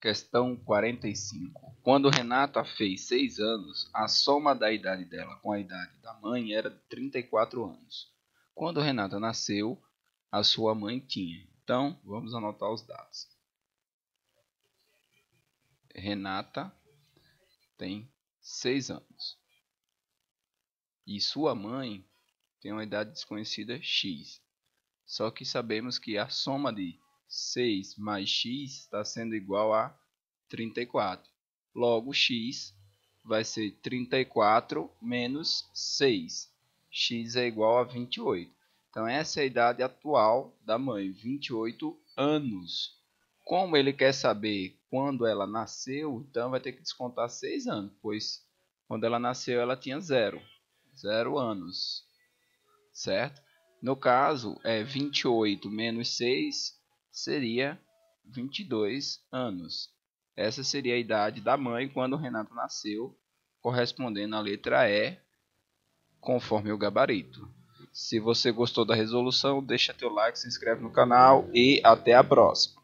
Questão 45. Quando Renata fez 6 anos, a soma da idade dela com a idade da mãe era de 34 anos. Quando Renata nasceu, a sua mãe tinha. Então, vamos anotar os dados. Renata tem 6 anos. E sua mãe tem uma idade desconhecida X. Só que sabemos que a soma de 6 mais x está sendo igual a 34. Logo, x vai ser 34 menos 6. x é igual a 28. Então, essa é a idade atual da mãe, 28 anos. Como ele quer saber quando ela nasceu, então vai ter que descontar 6 anos, pois quando ela nasceu ela tinha 0, 0 anos, certo? No caso, é 28 menos 6 seria 22 anos. Essa seria a idade da mãe quando Renato nasceu, correspondendo à letra E, conforme o gabarito. Se você gostou da resolução, deixa teu like, se inscreve no canal e até a próxima.